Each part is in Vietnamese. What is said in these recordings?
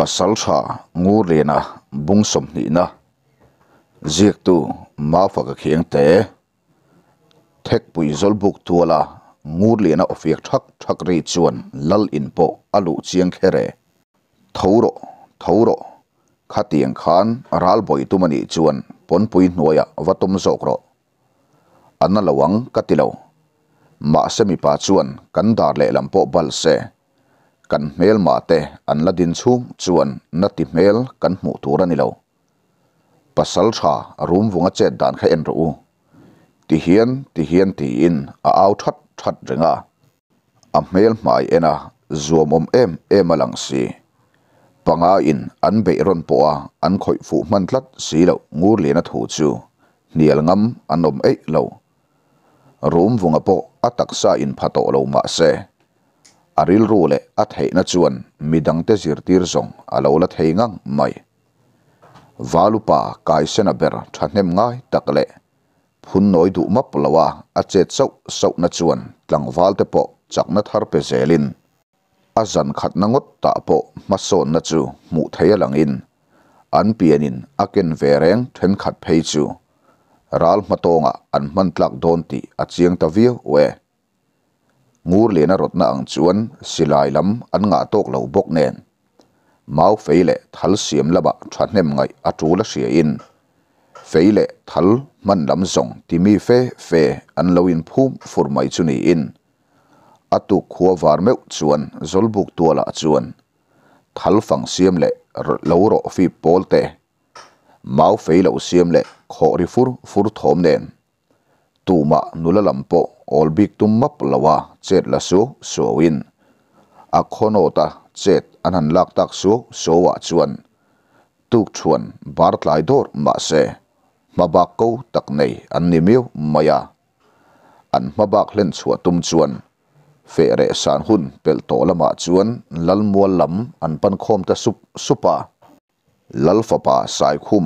pasal sa ngore na bungsom ni na zik tu ma fa ka khiang te thek pui zol buk tu la ngore na ofiak thak thak re chuan lal in po alu chiang khere thoro thoro khatiang khan ral boi tu mani pon pui noya watom zokro ana lawang katilo ma semi pa kandar le lampo balse se kan hmel ma te an la din chhung chuan na ti hmel kan hmuh tur ani lo pasal tha à room vunga chet dan kha en ru ti hian ti hian ti in a à au that that renga a à. hmel mai ena zuam om em em alang si panga in an be ron po a an khoi fu man tlat si lo ngur le na thu chu nial ngam anom ei lo room vunga po ataksa in phato lo ma se aril rule at hei na chuan midang te zir tir zong alo lat hei ngang mai. Valupa kai sena ber chanem ngai takle. Phun noi du map lawa a che chau na chuan tlang po chak na thar pe zelin. A ngot ta po mason na chu mu thaya lang in. An pianin a ken vereng ten khat pei chu. matonga an donti a weh. งูเลนรถนังชวนสิไลลำอันงาตกเหลาบกเนนมาวเฟลทัลเสียมละบะชันเนมไงอาจูละเสียอินเฟลทัลมันลำส่งที่มีเฟเฟอันเลวินพูมฟูร์ไมจุนีอินอาตุขัววารเมวชวนจลบุกตัวละชวนทัลฟังเสียมเล่เลาโรฟีโปลเตมาวเฟลเสียมเล่ขอริฟูร์ฟูร์ทอมเนนตูมานุลลำโป olbik tumap lawa chet la su suawin. Akono ta chet anan laktak su suwa chuan. Tuk chuan barat lai dor ma se. Mabak kou tak nei an nimiw maya. An mabak len chua tum chuan. Fe re san hun pel to lama chuan lal mua lam an pan khom supa. Lal fa pa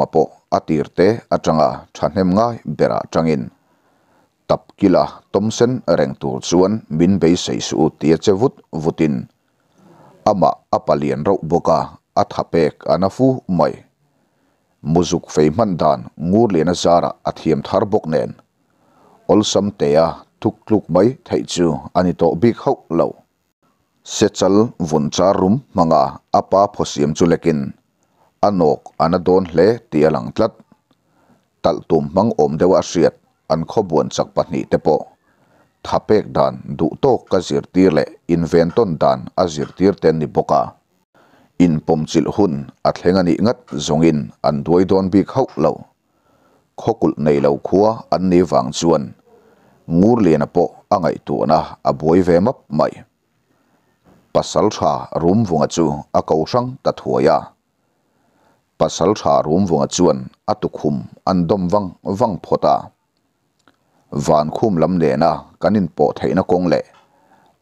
mapo atirte atanga chanem ngai bera Tập kila tomsen reng tur chuan min bei sei su tia chevut vutin ama apalian ro boka athapek anafu mai muzuk feiman dan ngur lena zara athiam thar bok nen olsam teya thuk tluk mai thei chu ani to big hau lo sechal vuncha rum manga apa phosiam chu lekin anok anadon hle tialang tlat taltum mang om dewa riat an kho buồn sắc bát nhị tế po thapek dan du to ka zir tir le inventon dan a zir tir ten ni boka in pom chil hun a thlengani ngat zongin an duai don bi khau lo khokul nei lo khuwa an ni wang chuan ngur lena po angai tu na a boi ve map mai pasal tha rum vunga chu a ko sang ta thuaya pasal tha rum vunga chuan atukhum an dom wang wang phota van khum lam le na kanin po theina kong le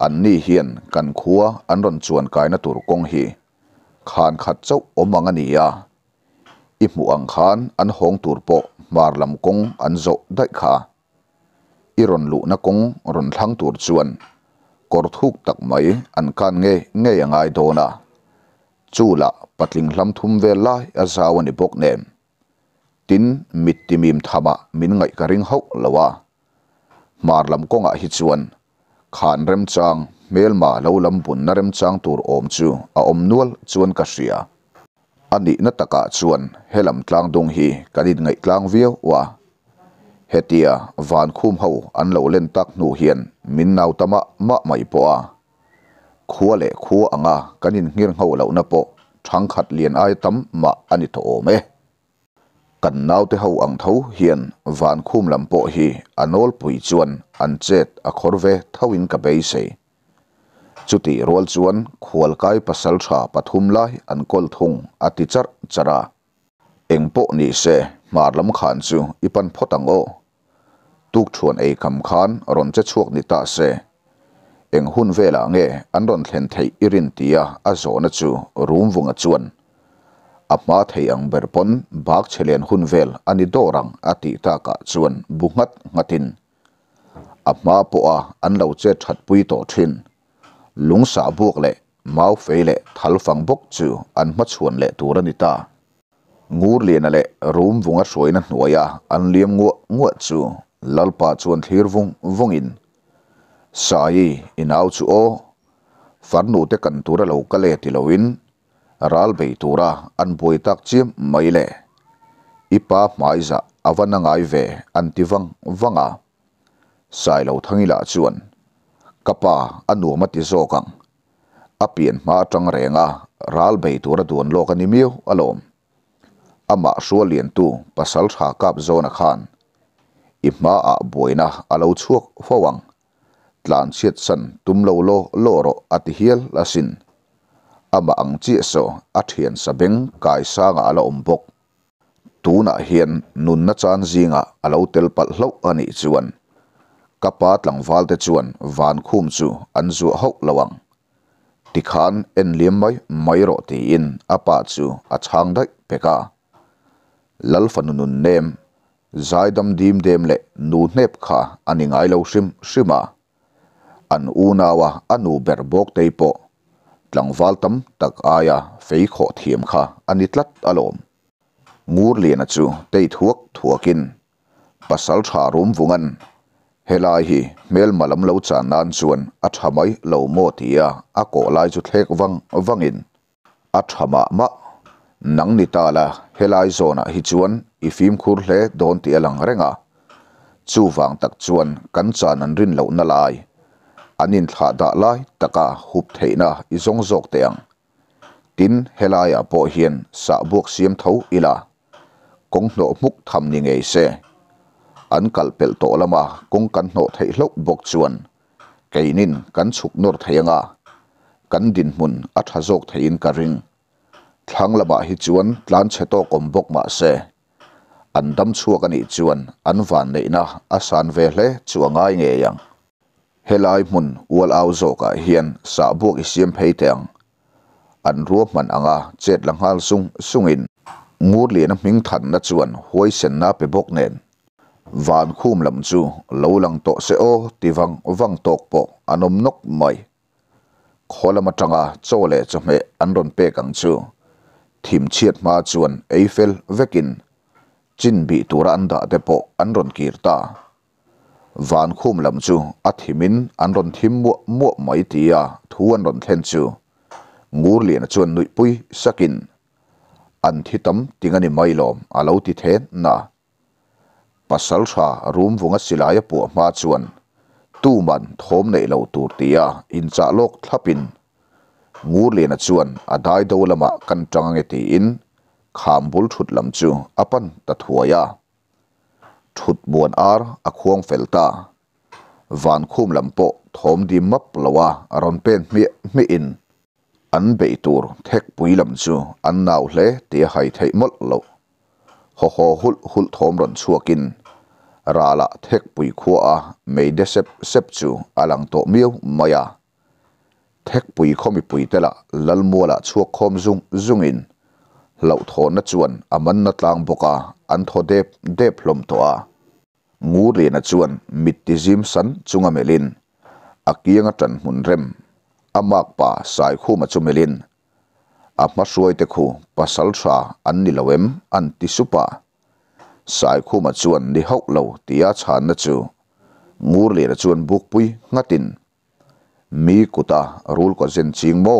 an ni hian kan khuwa an ron chuan kai na tur kong hi khan khat chau omang ani a i mu ang khan an hong tur po mar lam kong an zo dai kha i ron lu na kong ron thlang tur chuan kor thuk tak mai an kan nge nge angai do na chu la patling hlam thum ve la a zawani bok nem tin mit timim thama min ngai ka ring hok lawa marlam ko nga ah hi chuan khan rem chang melma lo lam bun na rem chang tur om chu a om nual chuan ka hria ani na taka chuan helam tlang dung hi kanin ngai tlang viau wa hetia van khum ho an lo len tak nu hian min nau tama ma mai po a khua le khu anga kanin ngir ho lo na po thang khat lian ai tam ma ani tho me กันนาวเขาอังเทาเฮียนวันคุมลำโพฮีอนอลปุยจวนอันเจ็ดอักขรเวทวินกับเบย์เซจุี่รวลจวนควอลกายปัสลชาปทุมไลอันกอลทุงอติจรจราเองโปนี่เซมาลำขานจูอีปันพตังโอตุกชวนไอคำขานรอนเจชวกนิตาเซเองหุ่นเวลาเงอันรอนเห็นไทยอิรินเตียอาโซนจูรูมวงจวน amma thei ang berpon bak chelen hunvel ani dorang ati taka chuan bungat ngatin amma po a an lo che that pui to thin lung sa buk le mau fe le thal fang bok chu an ma chuan le turani ta ngur le na le room wunga soina noya an liam ngu ngu chu lalpa chuan thir wung wungin sai in farnu te kan tura lo ral bei tura an boi tak chim mai le ipa mai za awana ngai ve an tiwang vanga sai lo thangila chuan kapa anu mati zokang apian ma tang renga ral bei tura dun lok ani miu alom ama sualian tu pasal tha kap zona khan ima a boina alo chuak fawang tlan chiat san tumlo lo lo ro ati hiel lasin ama ang chi so a thian sabeng kai sa nga ala ombok tuna hian nun na chan zinga ala à tel pal hlo ani chuan kapat lang te chuan van khum chu an zu ho lawang tikhan en liam mai mai ro ti in apa chu a chang dai peka lal fanunun nem zaidam dim dem le nu nep kha ani ngai lo shim shima an unawa anu à berbok teipo tlang wal tam tak aya fei kho thiam kha ani alom ngur lian chu tei thuak thuakin pasal tha rum vungan helai hi mel malam lo Chan, nan chuan a thamai lo mo tia a ko lai chu thlek wang wangin a thama ma nang ni ta helai zona hi chuan i khur hle don ti alang renga chu wang tak chuan kan chan an rin lo na lai anin thla da lai taka hup theina i zong zok te ang tin à po hiền sa buộc siam tho ila kong no muk tham ni ngei se an kalpel to lama kong thấy no thei hlok cái nín keinin kan chuk thấy theianga kan din mun a tha zok thein ka ring thlang lama hi chuan tlan cheto kom bok ma se an dam chuak ani chuan an van neina asan về ve hle chuangai nge yang เฮลไลมุนวอลอาวโซกเฮียนสาบวกอิเซมเพย์เตียงอันรวบมันอ่าเจ็ดหลังฮัลซุงซุงอินงูเลียนมิงถันนัดชวนห้วยเซนนาไปบกเนนวานคูมลำจูลูหลังโตเซโอตีวังวังตกปกอนุมนกไม่ขอละมาจังอาโจเลจอไม่อันรนเปกังจูทีมเชียดมาชวนเอฟเฟลเวกินจินบีตัวรันดาเดปอันรนกีรตา van khum lam chu athimin an ron thim mu mu mai tia thu an ron thlen chu ngur lian chuan nui pui sakin an thi tam tingani mai lom alo ti the na pasal tha room vunga silaya pu ma chuan tu man thom nei lo tur tia in cha lok thlapin ngur lian chuan adai dolama kan tanga nge ti in khambul thut lam chu apan ta thuaya ถุดบวนอาร์อควงเฟลตาวานคุมลำโปถมดีมับละวะรอนเป็นมีมีอิน อันเบตูรเทคปุยลำจูอันนาวเลเตียหายไทยมดเลวฮอฮอหุลฮุลถมรอนชัวกินราละเทคปุยขัวไม่เดเซปเซปจูอลังโตเมียวมายาเทคปุยคอมิปุยเตละลัลมัวละชัวคอมซุงซุงอิน lo tho na chuan aman à na tlang boka an tho dep dep hlom to a ngu re na chuan mit ti jim san chunga melin akianga à tan hun rem amak à pa sai khu ma chu melin apma suai te khu pasal sa an ni lowem an ti supa sai khu ma chuan ni hok lo tia chan na chu ngur le na chuan buk pui ngatin mi kuta rul ko zen ching mo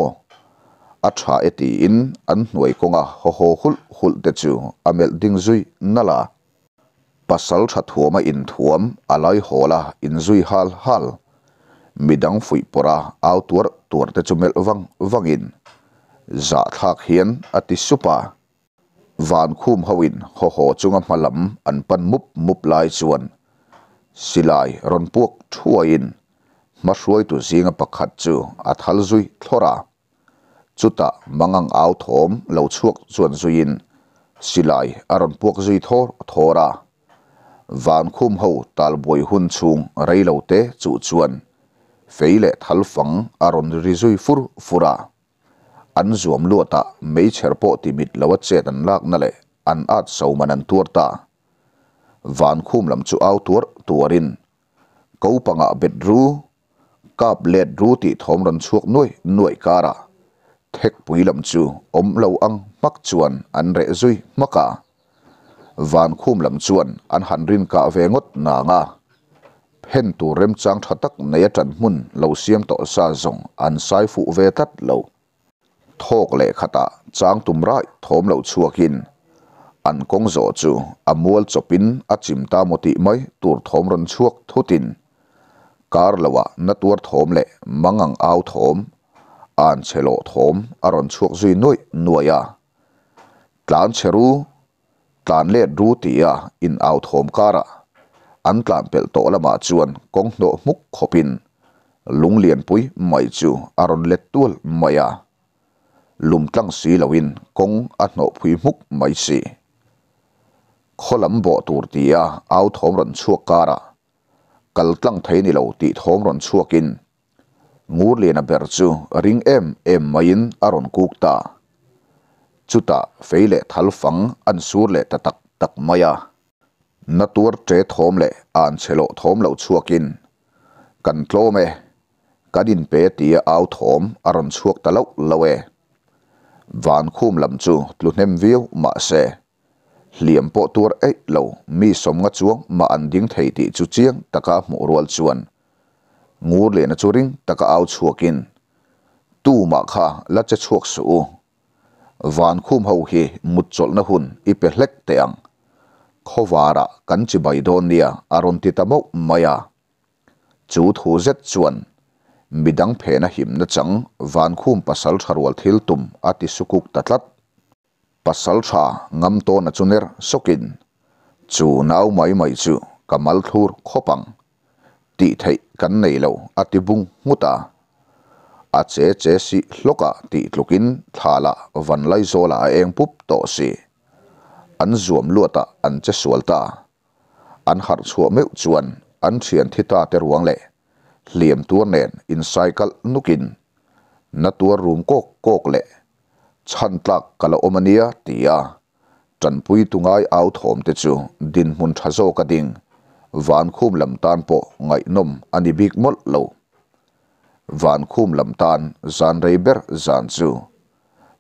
a tha eti in an hnuai konga ho ho hul hul te chu amel ding zui nala pasal tha thuama in thuam alai hola in zui hal hal midang fui pora au tuar tuar te chu mel wang wangin za thak hian ati supa van khum hoin ho ho chunga malam an pan mup mup lai chuan silai ron puak thuain ma hruai tu zinga pakhat chu hal zui thora chuta mangang au thom lo chuak chuẩn zuin silai aron puak zui thô ra. van khum ho tal boi hun chung rei lo te chu chuan feile thal phang aron ri zui fur fura an zuam lua ta mấy cher po ti mit lawa chet an lak na le an at so man ta van khum làm chu au tur turin ko panga bedru kap let ru ti thom ron chuak nuôi noi kara thek pui lam chu lâu ăn mắc pak ăn an duy mắc cả. van khum lam chuan ăn hẳn rin cả về ngót nà nga phen tu rem chang thật tak nei trần mun lâu xiêm to xa dòng ăn sai phụ về ve lâu. lo lệ khát khata chang tùm rai thôm thom lo chuakin an kong zo chu pin ăn chim ta một tí moti mai tur thom ron chuak thutin kar lawa na thôm lệ le ăn au thom an chelo thom aron chuk zui noi nuaya tlan cheru tlan le ru tia in au thom kara an tlan pel to lama chuan kong no muk khopin lung lian pui mai chu aron let tul maya lum tlang si lawin kong atno pui muk mai si kholam bo tur tia au thom ron chuk kara kal tlang thei ni lo ti thom ron chukin ngurlina ber chu ring em em main aron kukta chuta feile thalfang an sur le tatak tak maya natur tre thom le an chelo thom lo chuakin kan tlome đình pe tia au thom aron chuak talo lowe van khum lam chu tlunem viu ma xe. Liêm po tur ei lâu, mi som nga chuang ma an ding thei ti chu chiang taka mu rual chuan ngur lên na churing taka au chuakin tu ma kha la che chuak su van khum ho hi mut chol na hun i pe hlek te ang khowara kan chi bai don nia aron ti tamo maya chu thu zet chuan midang phe na him na chang van khum pasal tharwal thil tum ati sukuk tatlat pasal tha ngam to na chuner sokin chu nau mai mai chu kamal thur khopang ตีไทยกันในเราอติบุงมุตาอาเจเจสิลกะตีลุกินทาละวันไลโซลาเองปุ๊บโตสิอันรวมลวตาอันเจสวลตาอันหัดชัวเมวจวนอันเชียนทิตาเตรวงเละเหลี่ยมตัวเนนอินไซเคิลนุกินนตัวรูมโกกโกกเละชันตักกะละอมเนียตียาจันปุยตุงไอเอาถมเตจูดินมุนทะโซกะดิง van khum lam tan po ngai nom ani bik mol lo van khum lam tan zan reiber zan chu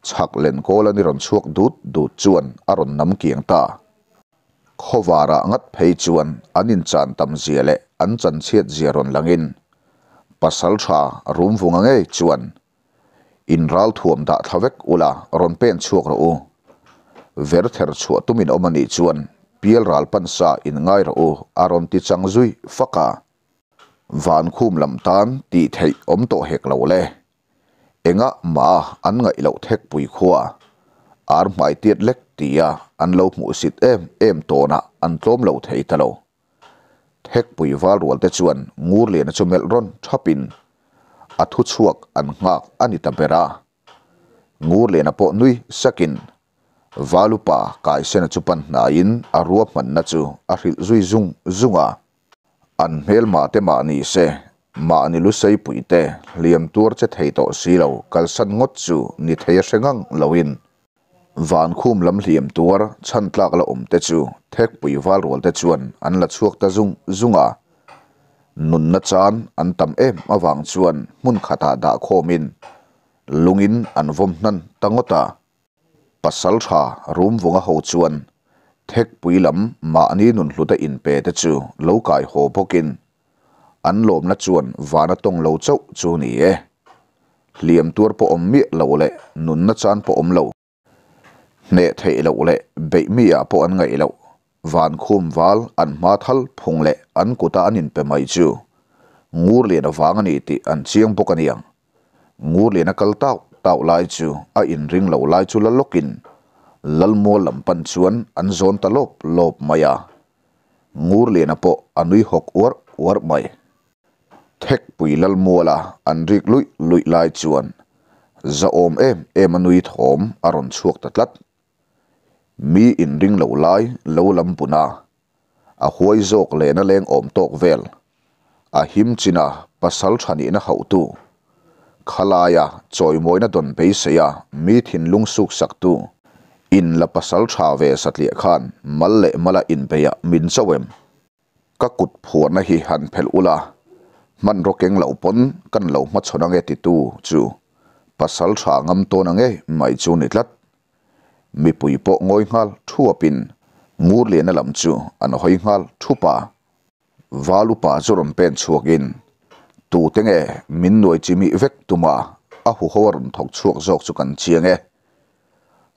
chak len ko la ni ron chuak dut du chuan aron nam kiang ta khowara ngat phei chuan anin chan tam ziale an chan chiat ziaron langin pasal tha room vunga nge chuan inral thuam da thawek ula ron pen chuak ro u ver ther chua tumin omani chuan piel ral sa in ngai ra u aron ti chang zui faka van khum lam tan ti thei om to hek lo le enga ma an ngai lo thek pui khuwa ar mai tiet lek tia an lo mu sit em em to na an tlom lo thei ta lo thek pui wal rol te chuan ngur le na chumel ron thapin athu chuak an ngak ani ta bera ngur le na po nui sakin valupa kaisena chupan na in aruap man na chu a hril zui zung zunga an hmel ma te ma ni se ma ni lu sei pui te liam tur che thei to si lo kal san ngot chu ni thei hrengang loin van khum lam liam tur chan tlak la um te chu thek pui wal rol te chuan an la chuak ta zung zunga nun na chan an tam em awang chuan mun khata da khomin lungin an vom nan tangota pasal tha room vunga ho chuan thek pui lam ma ani nun hluta in pe te chu lo kai ho bokin an lom na chuan vana tong lo chau chu ni e liam tur po om mi lo le nun na chan po om lo ne thei lo le be mi a po an ngai lo van khum wal an ma thal phung le an kuta an in pe mai chu ngur le na wang ani ti an chiang bok aniang ngur le na kal tau tạo lại chu a in ring lo lại chu in, lokin lalmo lam pan chuan an zon ta lop lop maya ngur le na po anui hok war war mai thek pui lalmo la an rik lui lui lai chuan za om em em anui thom aron chuak ta tlat mi in ring lo lai lo lam na, a huai zok le na leng om tok vel a him china pasal thani na hautu khalaya choi moina don pe seya mi thin lung suk saktu in la pasal tha ve satlia khan mal le mala in pe ya min chawem ka kut phuan hi han phel ula man rokeng lo pon kan lo ma chona nge ti tu chu pasal tha ngam to na nge mai chu ni tlat mi pui po ngoi ngal thua pin ngur le na lam chu an hoi ngal thupa valupa zorom pen chuak tu te nge min noi chi mi vek tuma a hu thọc thok dọc jok chu kan chiang e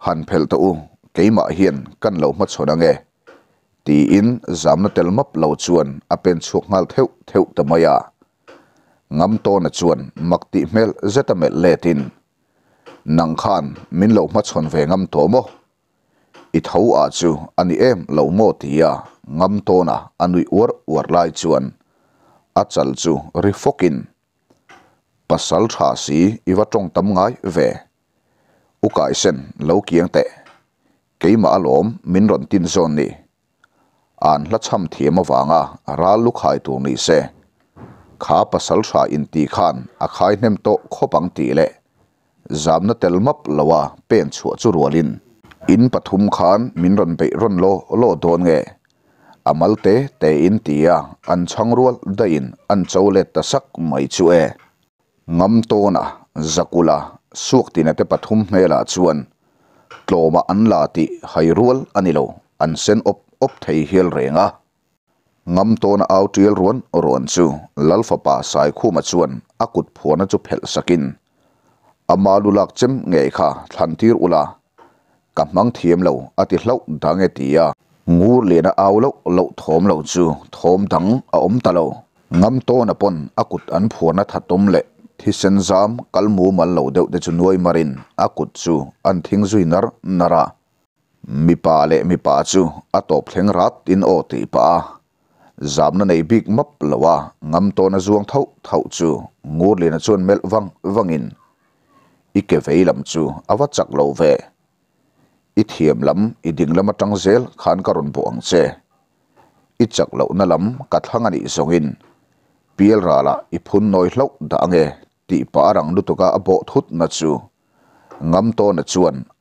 han phel ta u keima hian kan lo ma chona nge ti in zam nó tel mập lo chuan a bên chuak ngal theo theu ta à ngam to na chuan mak ti mel zeta mel letin nang khan min lo mất chon về ngam to mo ít thau a à chú anh em lo mo ti à ngam to na anui uar uar lại chuan อาจารย์จูริฟกินภสษาชาสีอีวัตรงตัไงเวอุกัยเซนลูกียงเตะเกี่ยมอารมณ์มินรันตินโซนีอ่านและชั่มเทียมว่างะรัลลูกไฮตัวนีเซขาภสัลชาอินตีขันอคายเนมโตขบังตีเลจำมนาเตลมับลาวเป็นชัวจุรวลินอินปฐุมขันมินรันไปรนโลโลโดนเง amalte te in tia an changrual da in an chole tasak mai chu e ngam to na zakula suak tina te pathum hmela chuan tloma an la ti hairual anilo an sen op op thei hel renga ngam to na au tiel ruan ron chu lalfa pa sai khu ma chuan akut phona chu phel sakin amalulak chem nge kha thlantir ula kamang thiam lo ati hlau dange tia ngu lệ đã ao lâu thom thôm chu thom thắng à ôm ta lâu ngắm to na pon akut à an phua na thà tôm lệ thì sen zam kal mu mal lâu đều để chu nuôi marin akut chu an thính zui nar nara mi pa lệ mi pa chu a top thleng rat in o ti pa zam na nei big map lawa ngam to na zuang thâu thâu chu ngu lệ na chuan mel wang wangin ike veilam chu awa chặt lo về ít i thiam lam i ding lam atang zel khan karon bo ang che i chak lo na lam ka thang sông zongin piel ra la i phun đã hlo da ange ti pa rang lu tuka abo thut na chu ngam to na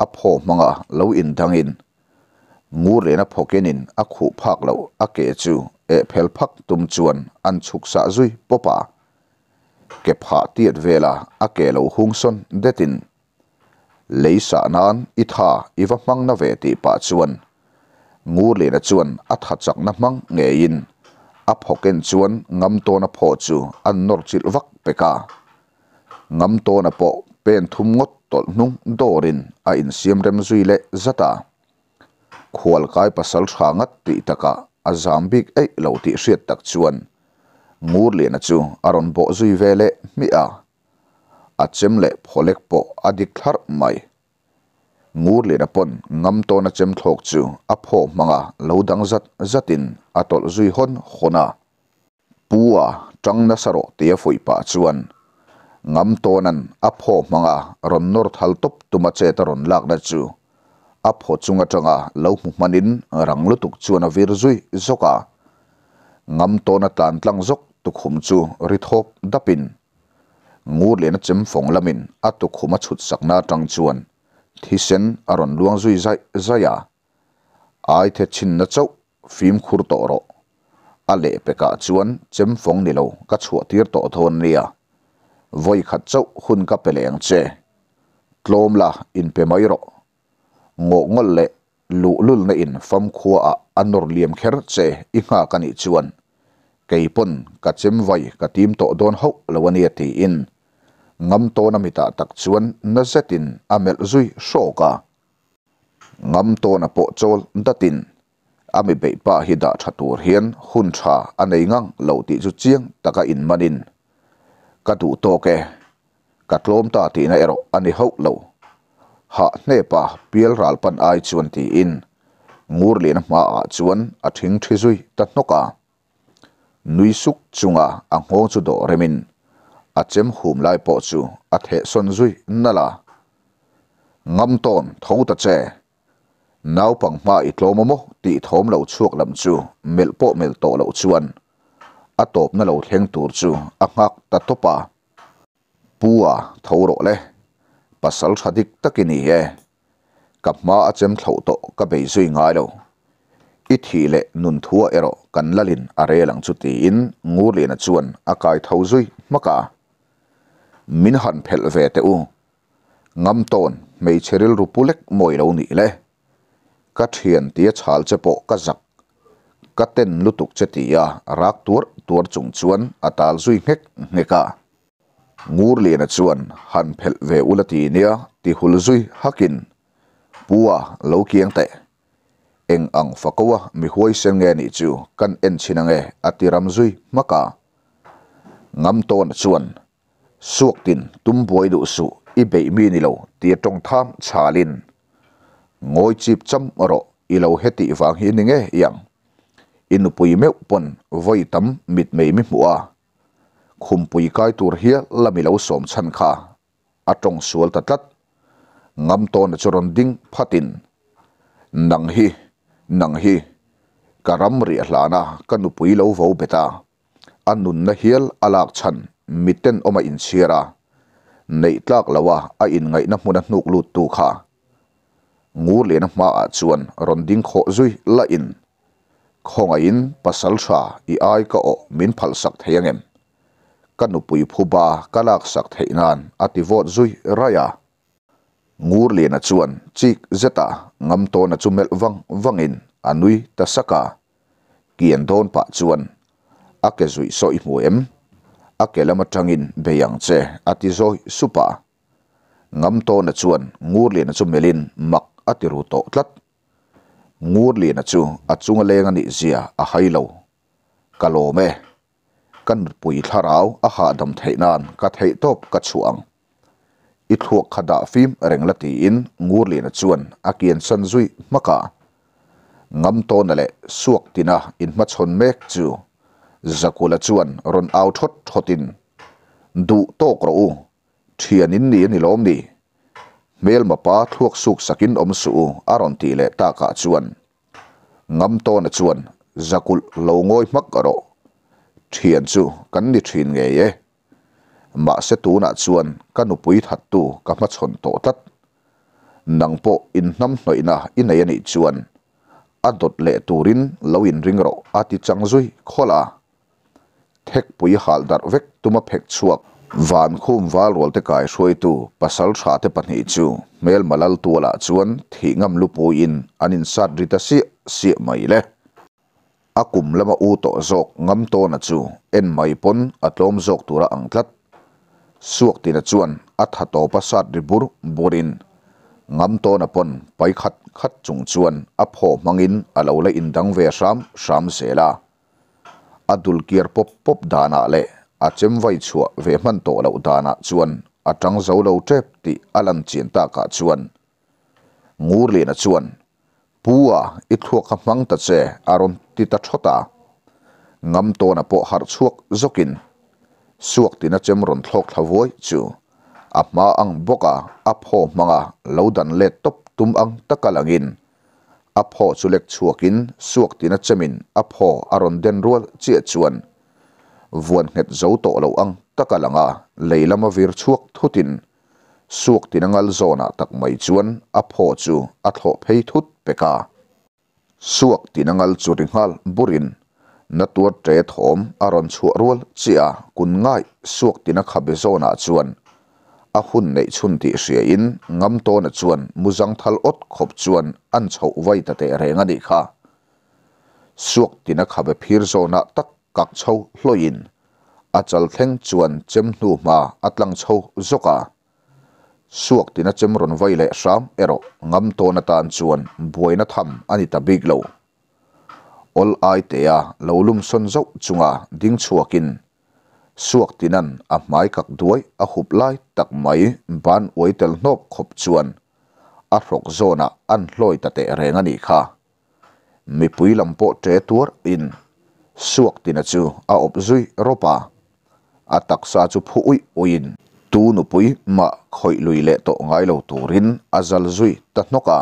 áp hồ pho manga à, lo in in. dangin ngur le na nín, a khu phak lo a ke chu e phel phak tum chuan an chuk sa zui à. popa ke pha tiet vela a ke lo hung son detin ลยสานานอิทาอีวัมังนาเวติปัจจุวนงูเลนจุนอัฐจักนัมังเงยินอัพกินจุนงำโตนพอจูอันนอร์จิลวักเปกางำโตนปอเป็นทุ่มงดตลนุ่งดอรินอินเซียมเรมซุยเลจตาควอลกายปัสสลชางัดติตะกาอาซามบิกเอลาวติเสียตักจุนงูเลนจุูอารอนโบซุยเวเลมีอา achimle pholekpo adiklar mai. Ngur li rapon ngam to na chim apho manga laudang zat zatin atol zui hon khona. Pua trang na saro tia pa chuan. Ngam apho manga ron nor thal top tuma che taron lak chu. Apho chunga changa lau mumanin rang lutuk chuan avir zui zoka. Ngamtona to zok tukhum chu rithop dapin. zok tukhum chu rithop dapin. ngur lên chim phong phong lamin atu khuma chut na tang chuan thi sen aron luang zui zai zaya à. ai the chin na chau phim khur to ro ale peka chuan chim phong ni lo ka chhuat tir to thon nia à. voi khat chau hun ka peleng che tlom la in pe mai ro ngo ngol le lu lul na in fam khua a à, anor liam kher che i nga kani chuan keipon ka chim vai ka tim to don ho lawani ti in ngam to na mita tak chuan na zetin amel à zui shoka ngam to na po chol datin ami à bei pa hi da thatur hian hun tha anei à ngang lo ti chu chiang taka in manin ka tu to ke ka tlom ta ti na ero ani ho lâu ha hne pa piel ral pan ai chuan ti in ngur lin ma a chuan a thing thi zui ta noka nui suk chunga a ngho chu do remin achem hum lai po chu a the son zui nala ngam ton tho ta che nau pang ma i tlom mo ti thom lo chuak lam chu mel po mel to lo chuan a top na lo thleng tur chu a ngak ta topa pua thoro le pasal thadik takini gặp cặp ma achem thâu to ka bei zui ngai lo ít thi lệ nun thua ero kan lalin are lang chu ti in ngur lena chuan akai thâu zui maka min han phel ve te u Ngâm ngam ton mei cheril rupulek moi lo ni le ka thian tia chhal che po ka zak ka ten lutuk che tia rak tur tur chung chuan atal à zui ngek ngeka ngur le na à chuan han u ve ulati nia ti hul zui hakin pua lo kiang te eng ang fakawa mi huai sen nge ni chu kan en chinange atiram zui maka ngam à ton chuan suốt tin tum boi du su i be mi ni trong tham tong lin, ngồi chìm chấm cham ro i lo heti wang hi ninge yang inu pui me pon voi tâm mit mei mi mua khum pui kai tur hi lami lo som chan kha atong sual tatlat ngam ton choron ding tin, nang hi nang hi karam ri hlana kanu pui lo vo beta anun na hial alak chan miten oma in siara nei tlak lawa a in ngai na hmuna hnuk lut tu kha ngur le na ma a chuan ronding kho zui la in khonga in pasal sha i ai ka o min phal sak theyangem kanu pui phuba kalak sak theinan ati vot zui raya ngur le na chuan chik zeta ngam to na chumel vang wangin anui ta saka kian don pa chuan ake zui so i muem akelam atangin beyang che atizo supa ngam to na chuan ngur le na chu melin mak atiru to tlat ngur le na chu achunga lenga ni zia a hailo kalome kan pui thlarau a ha dam theinan ka thei top ka chuang i thuak khada phim renglati in ngur le na chuan akian sanzui maka ngam to na le suak tina in machon mek chu zakula chuan ron au thot thotin du tok ro u thianin ni ni lom ni mel mapa thuak suk sakin om su aron ti le ta ka chuan ngam to na chuan zakul lo ngoi mak ro thian chu kan ni thin nge ye ma se tu na chuan kanu pui that tu ka ma chon to tat nang po in nam noi na in nei ani chuan adot le turin lo in ring ro ati chang zui khola thek pui hal dar vek tuma phek chuak van khum wal rol te kai shroi tu pasal tha te pahnih chu mel malal tuala chuan thingam lupu in anin sat rita si si mai le akum lama u to zok ngam to na chu en mai pon atlom zok tura angtlat suak tina chuan at hato pa sat ribur burin ngam to na pon pai khat khat chung chuan apho mangin alo le indang ve sham sham sela adul kier pop pop dana le a chem vai chua ve man to lo dana chuan a tang zo lo tep ti alan chin ta ka chuan ngur le na chuan pua i thua ka mang ta che aron ti ta thota ngam to na po har chuak zokin suak tina chem ron thlok thlawoi chu apma ang boka apho manga lodan le top tum ang takalangin apho chulek chuakin suak tina chamin apho aron den rual chia chuan vuan net zau to lo ang takalanga leilama vir chuak thutin suak tina ngal zona tak mai chuan apho chu atho phei thut peka suak tina ngal churing hal burin natua tre thom aron chia kun ngai suak khabe zona chuan a hun nei chun tih sia in ngam tawna chuan muzang thal ot khop chuan an chho vai ta te reng ani kha suak tina khabe phir zona tak kak chho hloin a chal theng chuan chem hnu ma atlang chho zoka suak tina chem ron vai le sam ero ngam tawna tan chuan buaina tham ani ta big lo ol ai te a lolum son zo chunga ding chuakin suak tinan a à, hmai kak duai a à, hup lai tak mai ban oitel nop khop chuan a à, hrok zona an hloi ta te reng ani kha mi pui bộ tre tur in suak tina chu a op zui ropa a taksa chu phu ui uyên, tu nụ nu pui ma khoi lui le to ngai lo turin a zal zui ta hnoka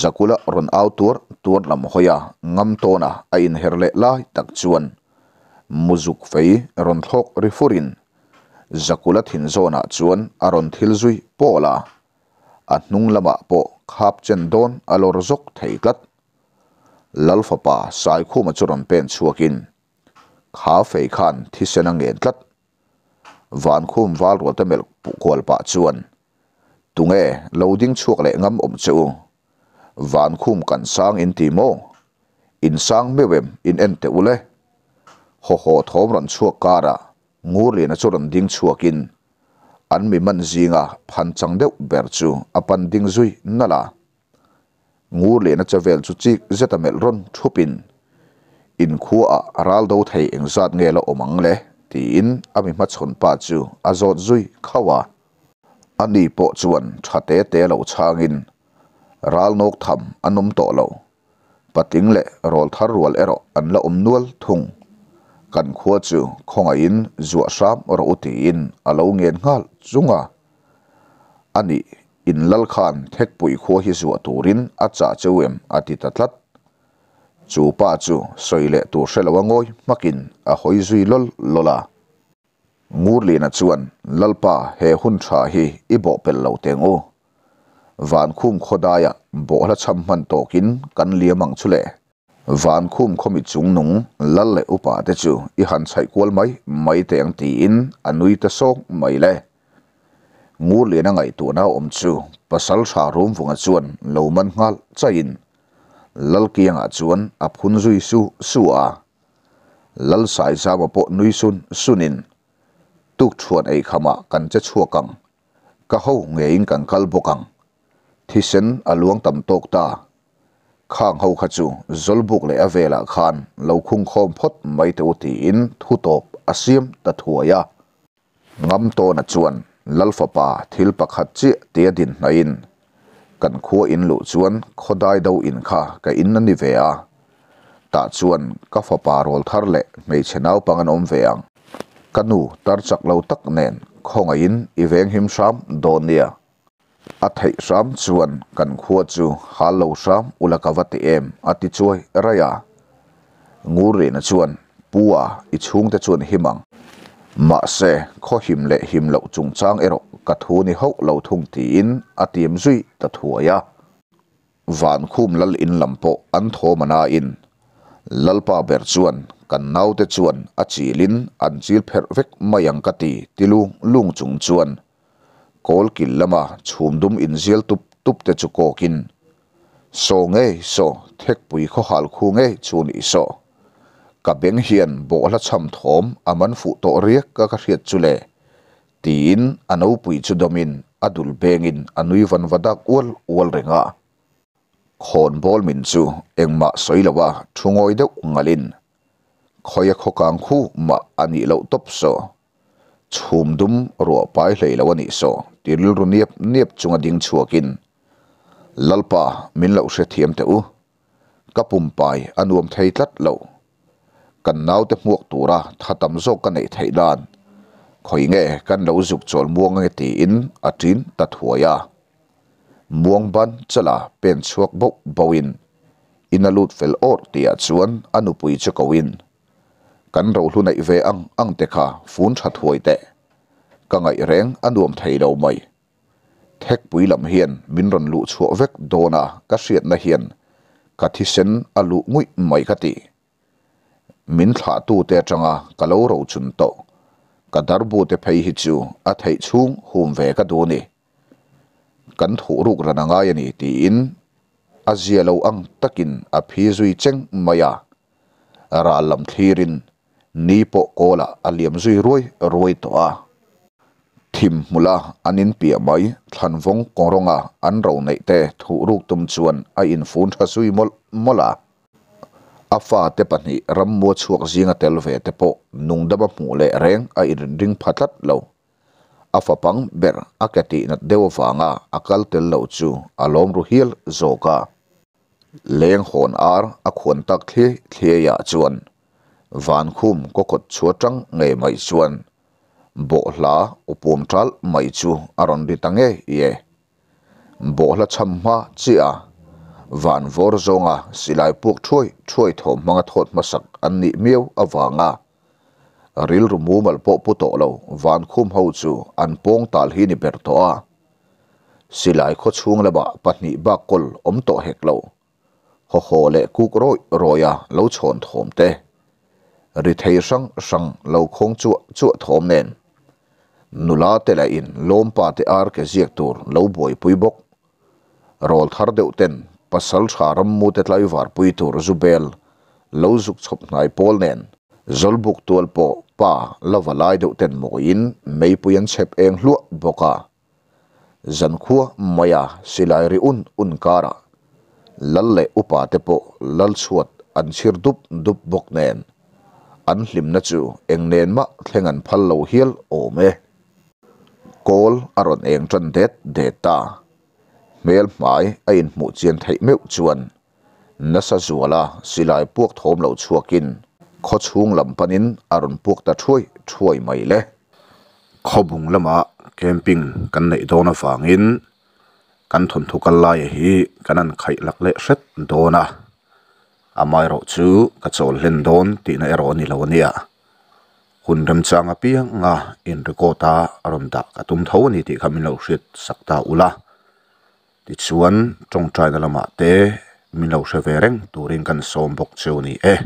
zakula ron autur tur lam hoya ngam tona a in lệ lai tak chuan มุจุกไฟรอนทอกริฟูรินจักุลัดหินโซนาจวนอรอนทิลซุยโปลาอันนุงละมาโปคาบเจนโดนอโลร์จกไทยกัดลัลฟปาสายคู่มาจรอนเป็นชัวกินขาไฟขันที่เซนังเงินกัด วานคูมวาลรัวเมลปุกอลปาจวน ตุงเอเลาดิ้งชัวกเลงำอมจูวานคูมกันสรางอินทีโม อินสรางเมเวมอินเอ็นเตอุเล ho ho thom ran chua kara ngur le na chu ran ding chuakin an mi man zinga phan chang deuh ber chu apan ding zui nala ngur le na chavel chu chik zetamel ron thupin in khua a à, ral do thei engzat nge la omang le ti in ami à ma chon pa chu azot à zui khawa ani po chuan thate te lo changin ral nok tham anom to lo pating lệ rol thar rual ero an la om nual thung kan khuwa chu konga in zua sam or uti in alo ngen ngal zunga. Ani in lal khan thek pui khuwa hi zua turin a cha ati tatlat. Chu pa chu soy le tu se lawa ngoy makin a hoi zui lol lola. Ngur li na chuan lal pa he hun cha hi ibo pel lau teng o. Van khum khodaya bo la cham tokin kan liya mang chule. van khum khomi chungnung lal le upa te chu i han chai kwal mai mai te ang ti in anui te sok mai le ngur le na ngai tu na om chu pasal sha rum vunga chuan lo man ngal chain lal ki anga chuan a phun zui su su a lal sai sa ma po nui sun sunin tuk chuan ei khama kan che chua kang ka ho ngein kan kal bokang thisen aluang tam tok ta khang ho kha chu zolbuk le avela khan lo khung khom phot mai te uti in thu top asiam ta thuaya ngam to na chuan lalfa pa thil pakhat chi te din na in kan khua in lu chuan khodai do in kha cái in na về à a ta chuan ka fa pa rol thar le mei chenau pangan om veang kanu tar chak lo tak nen khonga in i veng him sham donia อัตย์สามส่วนกันขวดจูฮัลโหลสามอุลกวัติเอ็มอัติช่วยรายางูเรนชวนปัวอิชุงเตส่วนหิมังมาเซข้อหิมเลหิมเล่าจงจางเอรกกัะหูนิฮกเลวทุงตีนอัติมซุยตะทัวยาวันคุมลลินลำโปอันโทมนาอินลลปาเบิร์สวนกันนาวเตส่วนอจิลินอันจิลเพรเวกม่ยังกติติลุงลุงจุงจวน kol kil lama chhum dum in zial tup tup te chu kokin so nge so thek pui kho hal khu nge chu ni so ka beng hian bo la cham thom aman fu to riek ka ka riat chu le tin ano pui chu domin adul bengin anui van wadak wal wal renga khon bol min chu engma soilawa thungoi de ungalin khoya khokang khu ma ani lo top so chhum dum ruwa pai hlei lo ani so tiril ru niap niap chunga ding chuakin lalpa min lo hre thiam te u kapum pai anuam thei tlat lo kan nau te muak tura thatam zo ka nei thei dan khoi nge kan lo zuk chol muang nge ti in atin ta thuaya muang ban chala pen chuak bo bawin inalut fel or tia chuan anupui chukawin kan ro hlu nei ve ang ang te kha phun tệ, thuai ngày rèn à, ngai reng anuam thei lo mai thek pui hiền minh min ron lu chu vek dona ka siat na hiền, ka thi sen alu ngui mai ka ti minh thla tu te changa ka lo ro chun to ka dar bu te phei hít chu a thei chung hum ve ka do ni kan thu ruk rananga yani ti in azia lo ang takin a phi zui cheng à, ra lam thirin ni po ko la aliam zui roi roi to thim mula anin pia mai than vong koronga an ro nei te thu ruk tum chuan a in phun tha sui mol mola afa te pani ram mo chuak zinga tel ve te po nung daba mu le reng a in ring phatlat lo afa pang ber akati na dewa wanga akal tel lau chu a alom ru hil zoka leng hon ar a khon tak thli thlia ya chuan van khum có cột chúa trắng nghề mày chuan bộ lá upum tral mày chu aron à đi tăng ye bộ lá chăm ma chi à van vor lại buộc puk thui thô mang thốt thot sắc anh ni miêu à vàng awanga ril rumu mal po puto lâu van khum ho chu anh pong tal hi ni ber to lại silai kho chung la ba patni ba kol om to hek lo ho ho le kuk roi à lâu chon thom tê. ริเทสังสังเราคงจั่วจั่วทอมเนนนุลาเตลอินลมปาเตอาร์เกเซียกตูร์เราบอยปุยบกรอลทาร์เดวเตนปัสสลชารัมมูเตลายวาร์ปุยตูร์จูเบลเราจุกชบนายพอลเนนจลบุกตัวปอป้าลาวลายเดวเตนมอินไม่ปุยันเชบเองลวบกาจันขัวมายาสิลายริอุนอุนการาลัลเลอุปาเตโปลัลสวดอันชิรดุบดุบบกเนนอันหลิมนจูเองเนนมะเทงันพัลโลฮิลโอเมโกลอรอนเองจันเด็ดเดตาเมลหมายไอ้หมูเจียนไทยเมวจวนนัสจัวลาสิลายพวกโทมเหล่าชัวกินขอชวงลำปนินอรอนพวกตะช่วยช่วยไม่เลยขบุงละมาแคมปิ้งกันในโดนฟังอินกันทนทุกันลายฮีกันนั้นไข่ลักเละเสร็จโดนะ Amai rochu gacol lindon di na ero nila waniya. Khun ramcha nga piya nga inri kota arumda ka tumtau niti ka minnau shit sakta ula. Di tsuan, tiong zay nila maate minnau sha vering dhuri ngan so mbok chaw ni eh.